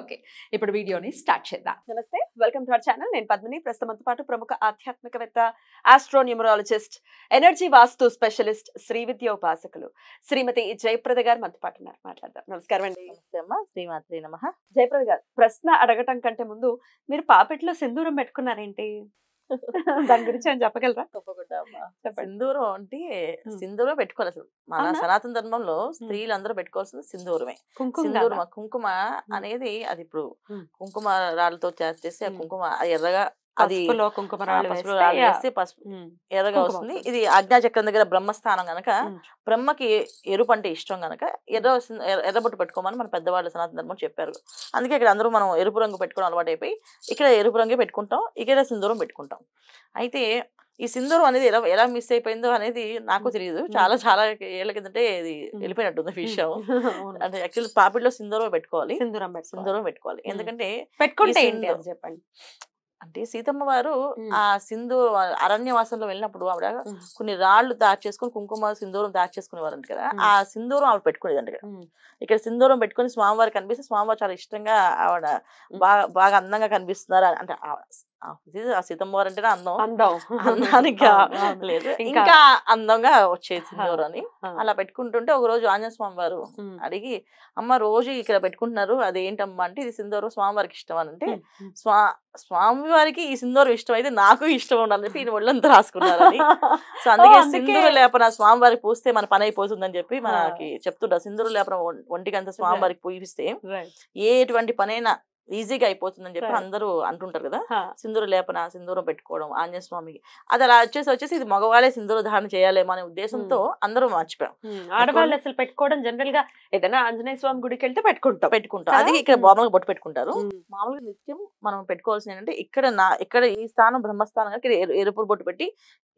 Okay ఇప్పుడు వీడియోని start చేద్దాం నమస్తే వెల్కమ్ టు అవర్ ఛానల్ నేను పద్మిని ప్రస్తుతంతో పాటు ప్రముఖ ఆధ్యాత్మికవేత్త astronumerologist energy vastu specialist Shri Vidya ఉపాసకులు శ్రీమతి జయప్రద గారు మనతో పాటు ఉన్నారు మాట్లాడదాం నమస్కారం అండి శ్రీమాత్రి నమ జయప్రద గారు ప్రశ్న అడగటం కంటే ముందు మీరు పాపెట్లో సింధూరం పెట్టుకున్నారేంటి దాని గురించి అని చెప్పగలరా సింధూరం అంటే సింధూరం పెట్టుకోవాలి అసలు మన సనాతన ధర్మంలో స్త్రీలందరూ పెట్టుకోవాల్సింది సింధూరమే సింధూరం కుంకుమ అనేది అది ఇప్పుడు కుంకుమ రాళ్ళతో చేసి ఆ కుంకుమ ఎర్రగా అది ఎర్రగా వస్తుంది ఇది చక్రం దగ్గర బ్రహ్మస్థానం గనక బ్రహ్మకి ఎరుపు అంటే ఇష్టం గనక ఎర్ర వస్తుంది ఎర్రబొట్టు పెట్టుకోమని మన పెద్దవాళ్ళు సనాతన ధర్మం చెప్పారు అందుకే ఇక్కడ అందరూ మనం ఎరుపు రంగు పెట్టుకోవడం అలవాటు అయిపోయి ఇక్కడ ఎరుపు రంగే పెట్టుకుంటాం ఇక్కడ సింధూరం పెట్టుకుంటాం అయితే ఈ సింధూరం అనేది ఎలా ఎలా మిస్ అయిపోయిందో అనేది నాకు తెలియదు చాలా చాలా ఏళ్ళ కిందంటే ఇది వెళ్ళిపోయినట్టుంది ఫిష్ అంటే యాక్చువల్ పాపిట్లో సింధూరం పెట్టుకోవాలి సింధూరం సింధూరం పెట్టుకోవాలి ఎందుకంటే పెట్టుకుంటే చెప్పండి అంటే సీతమ్మ వారు ఆ సింధు అరణ్యవాసంలో వెళ్ళినప్పుడు ఆవిడ కొన్ని రాళ్లు దాచి చేసుకుని కుంకుమ సింధూరం తయారు చేసుకునేవారంట కదా ఆ సింధూరం ఆవిడ పెట్టుకునేదంట కదా ఇక్కడ సింధూరం పెట్టుకుని స్వామివారు కనిపిస్తే స్వామివారు చాలా ఇష్టంగా ఆవిడ బాగా బాగా అందంగా కనిపిస్తున్నారు అంటే ఆ సీతమ్మవారు అంటే అందం అందం అందానికి లేదు ఇంకా అందంగా వచ్చేసింది అని అలా పెట్టుకుంటుంటే ఒక రోజు ఆంజనేయ స్వామి వారు అడిగి అమ్మ రోజు ఇక్కడ పెట్టుకుంటున్నారు అది ఏంటమ్మా అంటే ఇది సింధూరం స్వామివారికి ఇష్టం అని అంటే స్వా స్వామివారికి ఈ సింధూరం ఇష్టం అయితే నాకు ఇష్టం ఉండాలని చెప్పి ఈయన ఒళ్ళంతా రాసుకున్నారు సో అందుకే సింధూరు లేపన స్వామివారికి పూస్తే మన పని అయిపోతుందని చెప్పి మనకి చెప్తుంటారు సింధూరు లేపన ఒంటికంత స్వామివారికి వారికి పూపిస్తే ఏటువంటి పనైనా ఈజీగా అయిపోతుందని చెప్పి అందరూ అంటుంటారు కదా సింధూర లేపన సింధూరం పెట్టుకోవడం ఆంజనేయ స్వామికి అది అలా వచ్చేసి వచ్చేసి ఇది మగవాళ్ళే సింధూర ధారణ చేయాలేమో అనే ఉద్దేశంతో అందరూ మర్చిపోయాం ఆడవాళ్ళు అసలు పెట్టుకోవడం జనరల్ గా ఏదైనా ఆంజనేయ స్వామి గుడికి వెళ్తే పెట్టుకుంటాం పెట్టుకుంటాం అది ఇక్కడ మామూలుగా బొట్టు పెట్టుకుంటారు మామూలుగా నిత్యం మనం పెట్టుకోవాల్సిన ఏంటంటే ఇక్కడ నా ఇక్కడ ఈ స్థానం బ్రహ్మస్థానం ఇక్కడ ఎరుపు బొట్టు పెట్టి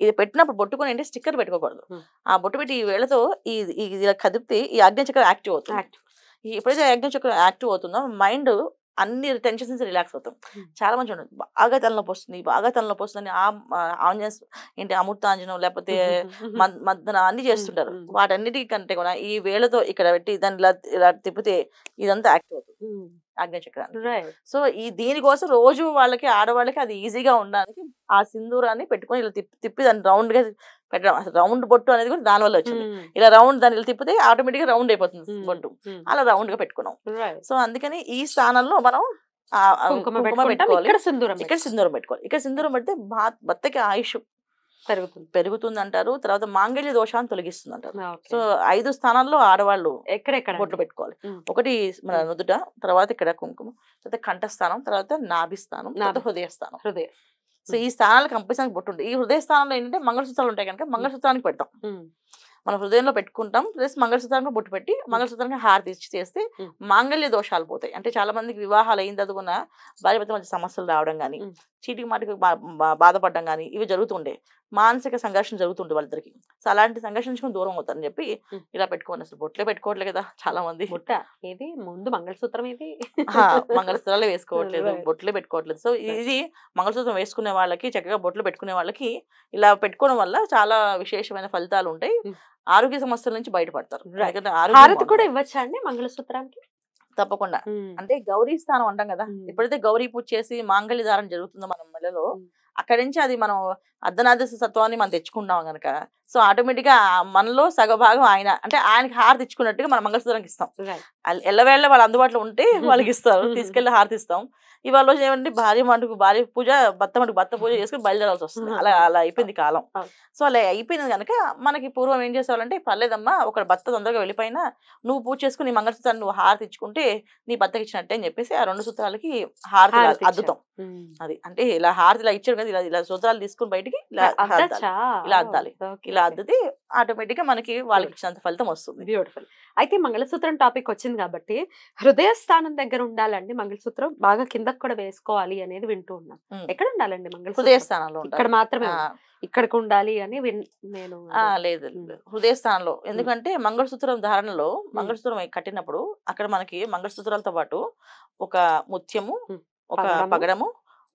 ఇది పెట్టినప్పుడు బొట్టుకొని అంటే స్టిక్కర్ పెట్టుకోకూడదు ఆ బొట్టు పెట్టి ఈ వేళతో ఈ కదిపితే ఈ అగ్ని చక్రం యాక్టివ్ అవుతుంది ఎప్పుడైతే అగ్ని చక్రం యాక్టివ్ అవుతుందో మైండ్ అన్ని టెన్షన్స్ నుంచి రిలాక్స్ అవుతాం చాలా మంచి ఉండదు బాగా తలనొప్పి వస్తుంది బాగా తలనొప్పి వస్తుందని ఆ ఏంటి అమృతాంజనం లేకపోతే మద్దన అన్ని చేస్తుంటారు వాటన్నిటి కంటే కూడా ఈ వేళతో ఇక్కడ పెట్టి దాన్ని ఇలా ఇలా తిప్పితే ఇదంతా యాక్టివ్ అవుతుంది ఆజ్ఞచక్రాన్ని సో ఈ దీనికోసం రోజు వాళ్ళకి ఆడవాళ్ళకి అది ఈజీగా ఉండడానికి ఆ సింధూరాన్ని పెట్టుకొని ఇలా తిప్పి తిప్పి దాన్ని రౌండ్ గా పెట్టడం అసలు రౌండ్ బొట్టు అనేది కూడా దాని వల్ల వచ్చింది hmm. ఇలా రౌండ్ దాన్ని ఇలా తిప్పితే ఆటోమేటిక్ గా రౌండ్ అయిపోతుంది hmm. బొట్టు hmm. అలా రౌండ్ గా పెట్టుకున్నాం సో అందుకని ఈ స్థానంలో మనం ఇక్కడ సింధూరం ఇక్కడ సింధూరం పెట్టుకోవాలి ఇక్కడ సింధూరం పెడితే బత్తకి ఆయుష్ పెరుగుతుంది పెరుగుతుంది అంటారు తర్వాత మాంగళ్య దోషాన్ని తొలగిస్తుంది అంటారు సో ఐదు స్థానాల్లో ఆడవాళ్ళు ఎక్కడెక్కడ బొట్లు పెట్టుకోవాలి ఒకటి మన నుదుట తర్వాత ఇక్కడ కుంకుమ తర్వాత కంఠస్థానం తర్వాత నాభిస్థానం స్థానం హృదయస్థానం హృదయ సో ఈ స్థానాలు కంపల్సరీ బొట్టు ఉంటాయి ఈ హృదయ స్థానంలో ఏంటంటే మంగళసూత్రాలు ఉంటాయి కనుక మంగళసూత్రానికి పెడతాం మన హృదయంలో పెట్టుకుంటాం ప్లస్ మంగళసూత్రంగా బొట్టు పెట్టి మంగళసూత్రంగా హారతి ఇచ్చి చేస్తే మాంగళ్య దోషాలు పోతాయి అంటే చాలా మందికి వివాహాలు అయిన తదుకున్న భార్య మంచి సమస్యలు రావడం కానీ చీటికి మాటికి బాధపడడం కానీ ఇవి జరుగుతుండే మానసిక సంఘర్షణ జరుగుతుండే వాళ్ళిద్దరికి సో అలాంటి సంఘర్షణ నుంచి దూరం అవుతారని చెప్పి ఇలా పెట్టుకోండి అసలు బొట్లే పెట్టుకోవట్లేదు కదా చాలా మంది బుట్ట ఏది ముందు మంగళసూత్రం ఏది మంగళసూత్రాలే వేసుకోవట్లేదు బొట్లే పెట్టుకోవట్లేదు సో ఇది మంగళసూత్రం వేసుకునే వాళ్ళకి చక్కగా బొట్లు పెట్టుకునే వాళ్ళకి ఇలా పెట్టుకోవడం వల్ల చాలా విశేషమైన ఫలితాలు ఉంటాయి ఆరోగ్య సమస్యల నుంచి బయటపడతారు హారతి కూడా ఇవ్వచ్చా అండి మంగళసూత్రానికి తప్పకుండా అంటే గౌరీ స్థానం అంటాం కదా ఎప్పుడైతే గౌరీ పూజ చేసి మాంగళ్య ధారణ జరుగుతుందో మనం మెలలో అక్కడి నుంచి అది మనం అర్ధనాదేశ సత్వాన్ని మనం తెచ్చుకుంటాం గనక సో ఆటోమేటిక్గా మనలో సగభాగం ఆయన అంటే ఆయనకి హారతి ఇచ్చుకున్నట్టుగా మనం మంగళసూత్రానికి ఇస్తాం ఎల్లవేళ వాళ్ళు అందుబాటులో ఉంటే వాళ్ళకి ఇస్తారు తీసుకెళ్లి హారతి ఇస్తాం ఇవాళ రోజు ఏమంటే భార్య మటుకు భార్య పూజ భర్త మటుకు భర్త పూజ చేసుకుని బయలుదేరాల్సి వస్తుంది అలా అలా అయిపోయింది కాలం సో అలా అయిపోయింది కనుక మనకి పూర్వం ఏం చేసేవాళ్ళంటే పర్లేదమ్మా ఒక భర్త తొందరగా వెళ్ళిపోయినా నువ్వు పూజ చేసుకుని మంగళసూత్రాన్ని నువ్వు హారతి ఇచ్చుకుంటే నీ భర్తకి ఇచ్చినట్టే అని చెప్పేసి ఆ రెండు సూత్రాలకి హారతి అద్దుతాం అది అంటే ఇలా హారతి ఇలా ఇచ్చాడు కదా ఇలా ఇలా సూత్రాలు తీసుకుని బయటికి ఇలా ఇలా అద్దాలి ఇలా ఆటోమేటిక్ గా మనకి వాళ్ళకి ఇచ్చినంత ఫలితం వస్తుంది బ్యూటిఫుల్ అయితే మంగళసూత్రం టాపిక్ వచ్చింది కాబట్టి హృదయ స్థానం దగ్గర ఉండాలండి మంగళసూత్రం బాగా కిందకు కూడా వేసుకోవాలి అనేది వింటూ ఉన్నాం ఎక్కడ ఉండాలండి మంగళ హృదయ స్థానంలో ఇక్కడ మాత్రమే ఇక్కడికి ఉండాలి అని నేను లేదు హృదయ స్థానంలో ఎందుకంటే మంగళసూత్రం ధారణలో మంగళసూత్రం కట్టినప్పుడు అక్కడ మనకి మంగళసూత్రాలతో పాటు ఒక ముత్యము ఒక పగడము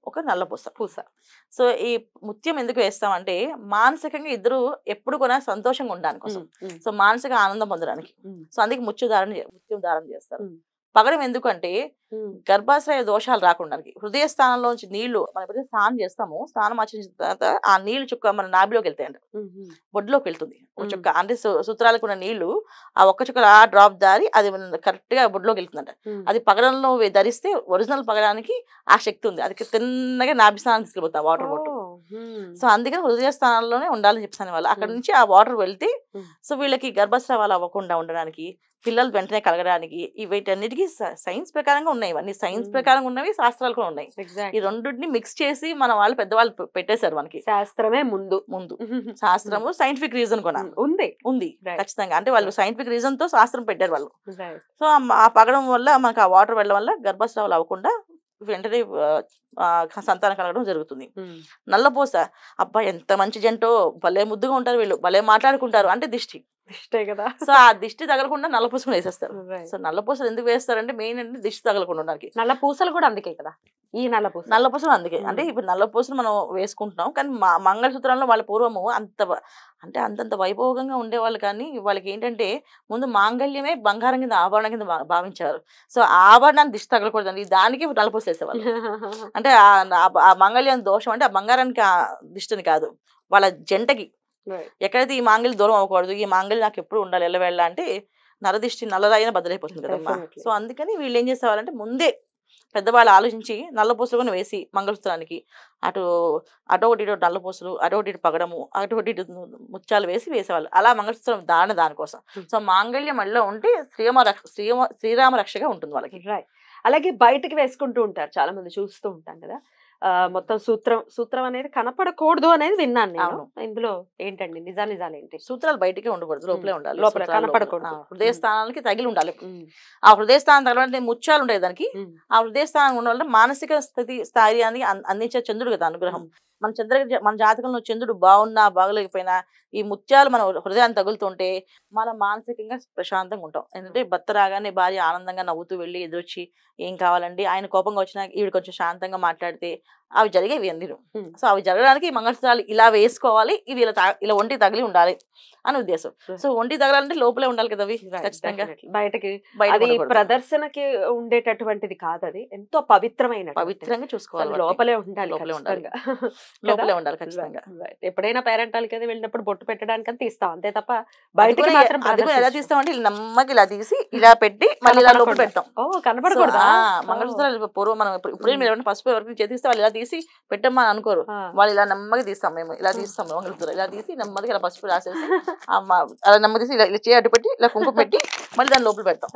ఒక నల్ల పూస పూస సో ఈ ముత్యం ఎందుకు వేస్తామంటే మానసికంగా ఇద్దరు ఎప్పుడు కూడా సంతోషంగా ఉండడానికి కోసం సో మానసిక ఆనందం పొందడానికి సో అందుకే ముత్యం ధారణ ముత్యం ధారణ చేస్తారు పగడం ఎందుకంటే గర్భాశయ దోషాలు రాకుండా హృదయ నుంచి నీళ్లు మనం ఎప్పుడైతే స్నానం చేస్తాము స్నానం ఆచరించిన తర్వాత ఆ నీళ్లు చుక్క మన నాభిలోకి అంట బొడ్లోకి వెళ్తుంది ఒక చుక్క అంటే సూత్రాలకు ఉన్న నీళ్లు ఆ ఒక్క చుక్క ఆ డ్రాప్ దారి అది కరెక్ట్ గా బొడ్లోకి వెళ్తుందంట అది పగడంలో ధరిస్తే ఒరిజినల్ పగడానికి ఆ శక్తి ఉంది అది తిన్నగా నాభి స్నానం తీసుకెళ్ళిపోతాం వాటర్ బొట్టు సో అందుకని హృదయ స్థానాల్లోనే ఉండాలని చెప్తాను వాళ్ళు అక్కడ నుంచి ఆ వాటర్ వెళ్తే సో వీళ్ళకి గర్భస్రావాలు అవ్వకుండా ఉండడానికి పిల్లలు వెంటనే కలగడానికి వీటన్నిటికీ సైన్స్ ప్రకారంగా ఉన్నాయి ఇవన్నీ సైన్స్ ప్రకారంగా ఉన్నవి శాస్త్రాలు కూడా ఉన్నాయి ఈ రెండింటిని మిక్స్ చేసి మన వాళ్ళు పెద్దవాళ్ళు పెట్టేశారు మనకి శాస్త్రమే ముందు ముందు శాస్త్రము సైంటిఫిక్ రీజన్ కూడా ఉంది ఉంది ఖచ్చితంగా అంటే వాళ్ళు సైంటిఫిక్ రీజన్ తో శాస్త్రం పెట్టారు వాళ్ళు సో ఆ పగడం వల్ల మనకు ఆ వాటర్ వెళ్ళడం వల్ల గర్భస్రావాలు అవ్వకుండా వెంటనే సంతానం కలగడం జరుగుతుంది నల్లబోస అబ్బా ఎంత మంచి జంటో భలే ముద్దుగా ఉంటారు వీళ్ళు భలే మాట్లాడుకుంటారు అంటే దిష్టి దిష్టే కదా సో ఆ దిష్టి తగలకుండా నల్ల పూసలు వేసేస్తారు సో నల్ల పూసలు ఎందుకు వేస్తారంటే మెయిన్ అంటే దిష్టి తగలకుండా ఉండాలి నల్ల పూసలు కూడా అందుకే కదా ఈ నల్ల పూస నల్ల పూసలు అందుకే hmm. అంటే ఇప్పుడు నల్ల పూసలు మనం వేసుకుంటున్నాం కానీ మా మంగళసూత్రంలో వాళ్ళ పూర్వము అంత అంటే అంతంత వైభోగంగా ఉండేవాళ్ళు కానీ వాళ్ళకి ఏంటంటే ముందు మాంగళ్యమే బంగారం కింద ఆభరణం కింద భావించారు సో ఆభరణాన్ని దిష్టి తగలకూడదండి దానికి నలపూస వేసేవాళ్ళు అంటే ఆ మాంగళ్యం దోషం అంటే ఆ బంగారానికి దిష్టిని కాదు వాళ్ళ జంటకి ఎక్కడైతే ఈ మాంగళ్య దూరం అవ్వకూడదు ఈ మాంగళ్య నాకు ఎప్పుడు ఉండాలి ఎల్లవేళ్ళ అంటే నరదిష్టి నల్లరాయిన బదులైపోతుంది కదమ్మా సో అందుకని వీళ్ళు ఏం చేసేవాళ్ళంటే ముందే పెద్దవాళ్ళు ఆలోచించి నల్లపూసలు కొని వేసి మంగళసూత్రానికి అటు ఒకటి ఇటు అటు ఒకటి ఇటు పగడము ఒకటి ఇటు ముత్యాలు వేసి వేసేవాళ్ళు అలా మంగళసూత్రం దాని దానికోసం hmm. సో మాంగళ్యం మళ్ళీ ఉంటే శ్రీరామ శ్రీరామ శ్రీరామ రక్షగా ఉంటుంది వాళ్ళకి అలాగే బయటకు వేసుకుంటూ ఉంటారు చాలా మంది చూస్తూ ఉంటాం కదా మొత్తం సూత్రం సూత్రం అనేది కనపడకూడదు అనేది విన్నాను నేను ఇందులో ఏంటండి నిజా నిజాలు ఏంటి సూత్రాలు బయటకే ఉండకూడదు లోపలే ఉండాలి లోపల కనపడకూడదు హృదయ స్థానానికి తగిలి ఉండాలి ఆ హృదయ స్థానం తగిలి ముత్యాలు ఉండేదానికి ఆ హృదయ స్థానం ఉండాలంటే మానసిక స్థితి స్థాయిని అందించే చంద్రుడు కదా అనుగ్రహం మన చంద్ర మన జాతకంలో చంద్రుడు బాగున్నా బాగలేకపోయినా ఈ ముత్యాలు మన హృదయాన్ని తగులుతుంటే మనం మానసికంగా ప్రశాంతంగా ఉంటాం ఎందుకంటే భర్త రాగానే భార్య ఆనందంగా నవ్వుతూ వెళ్ళి ఎదురొచ్చి ఏం కావాలండి ఆయన కోపంగా వచ్చినా ఈవిడ కొంచెం శాంతంగా మాట్లాడితే అవి జరిగేవి ఎందుకు సో అవి జరగడానికి మంగళసూత్రాలు ఇలా వేసుకోవాలి ఇవి ఇలా ఇలా ఒంటి తగిలి ఉండాలి అని ఉద్దేశం సో ఒంటి తగలాలంటే లోపలే ఉండాలి కదా ఖచ్చితంగా బయటకి బయట ప్రదర్శనకి ఉండేటటువంటిది కాదు అది ఎంతో పవిత్రమైన పవిత్రంగా చూసుకోవాలి లోపలే ఉండాలి లోపలే ఉండాలి లోపలే ఉండాలి ఖచ్చితంగా ఎప్పుడైనా పేరెంటాల అయితే వెళ్ళినప్పుడు బొట్టు పెట్టడానికి అంతా తీస్తాం అంతే తప్ప బయటకి మాత్రం ఎలా తీస్తాం అంటే నమ్మకి ఇలా తీసి ఇలా పెట్టి మళ్ళీ ఇలా లోపల పెడతాం ఓ కనపడకూడదు మంగళసూత్రాలు పూర్వం మనం ఇప్పుడు మీరు పసుపు ఎవరికి చేతిస్తే వాళ్ళు ఇలా తీసి పెట్టమ్మా అనుకోరు వాళ్ళు ఇలా నమ్మకి తీస్తాం మేము ఇలా తీస్తాం మంగళసూత్రాలు ఇలా తీసి నెమ్మది ఇలా పసుపు రాసేసి అలా నెమ్మది తీసి ఇలా చేయి అడ్డు పెట్టి ఇలా కుంకుమ పెట్టి మళ్ళీ దాని లోపల పెడతాం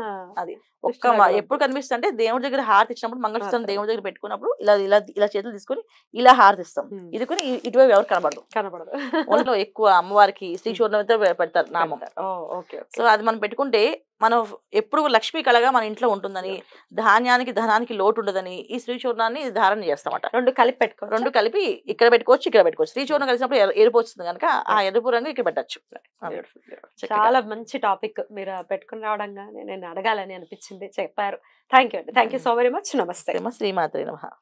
అది ఒక్క ఎప్పుడు కనిపిస్తుంది అంటే దేవుడి దగ్గర హారతి ఇచ్చినప్పుడు మంగళసూత్రం దేవుడి దగ్గర పెట్టుకున్నప్పుడు ఇలా ఇలా ఇలా చేతులు తీసుకొని ఇలా హారతి తీస్తాం ఇది కూడా ఇటువైపు ఎవరు కనబడదు కనబడదు ఒంట్లో ఎక్కువ అమ్మవారికి శ్రీ అయితే పెడతారు నామం సో అది మనం పెట్టుకుంటే మనం ఎప్పుడు లక్ష్మీ కళగా మన ఇంట్లో ఉంటుందని ధాన్యానికి ధనానికి లోటు ఉండదని ఈ శ్రీచూర్ణాన్ని ధారణ చేస్తామట రెండు కలిపి పెట్టుకో రెండు కలిపి ఇక్కడ పెట్టుకోవచ్చు ఇక్కడ పెట్టుకోవచ్చు శ్రీచూర్ణం కలిసినప్పుడు ఎరుపు వస్తుంది కనుక ఆ ఎరుపు రంగు ఇక్కడ పెట్టచ్చు చాలా మంచి టాపిక్ మీరు పెట్టుకుని రావడంగా నేను అడగాలని అనిపించింది చెప్పారు థ్యాంక్ యూ అండి thank you so very much నమస్తే శ్రీమాత్రి నమ